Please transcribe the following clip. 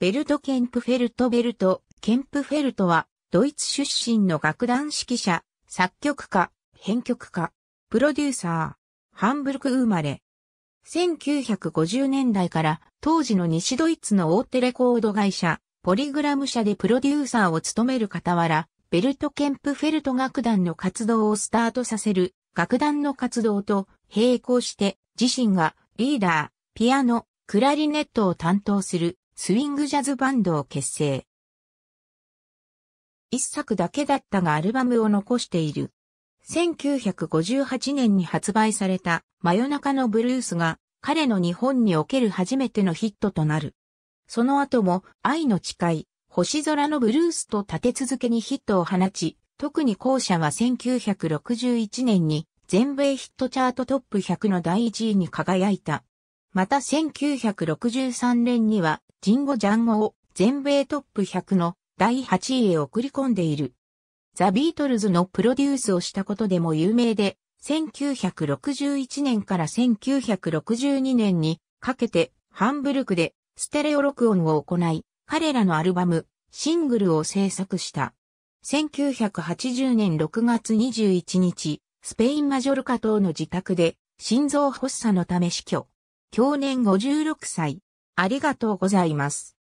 ベルト・ケンプフェルト・ベルト・ケンプフェルトは、ドイツ出身の楽団指揮者、作曲家、編曲家、プロデューサー、ハンブルク生まれ。1950年代から当時の西ドイツの大手レコード会社、ポリグラム社でプロデューサーを務める傍ら、ベルト・ケンプフェルト楽団の活動をスタートさせる楽団の活動と並行して自身がリーダー、ピアノ、クラリネットを担当するスウィングジャズバンドを結成。一作だけだったがアルバムを残している。1958年に発売された真夜中のブルースが彼の日本における初めてのヒットとなる。その後も愛の誓い、星空のブルースと立て続けにヒットを放ち、特に後者は1961年に全米ヒットチャートトップ100の第1位に輝いた。また1963年にはジンゴジャンゴを全米トップ100の第8位へ送り込んでいる。ザ・ビートルズのプロデュースをしたことでも有名で、1961年から1962年にかけてハンブルクでステレオ録音を行い、彼らのアルバム、シングルを制作した。1980年6月21日、スペインマジョルカ島の自宅で心臓発作のため死去。去年56歳。ありがとうございます。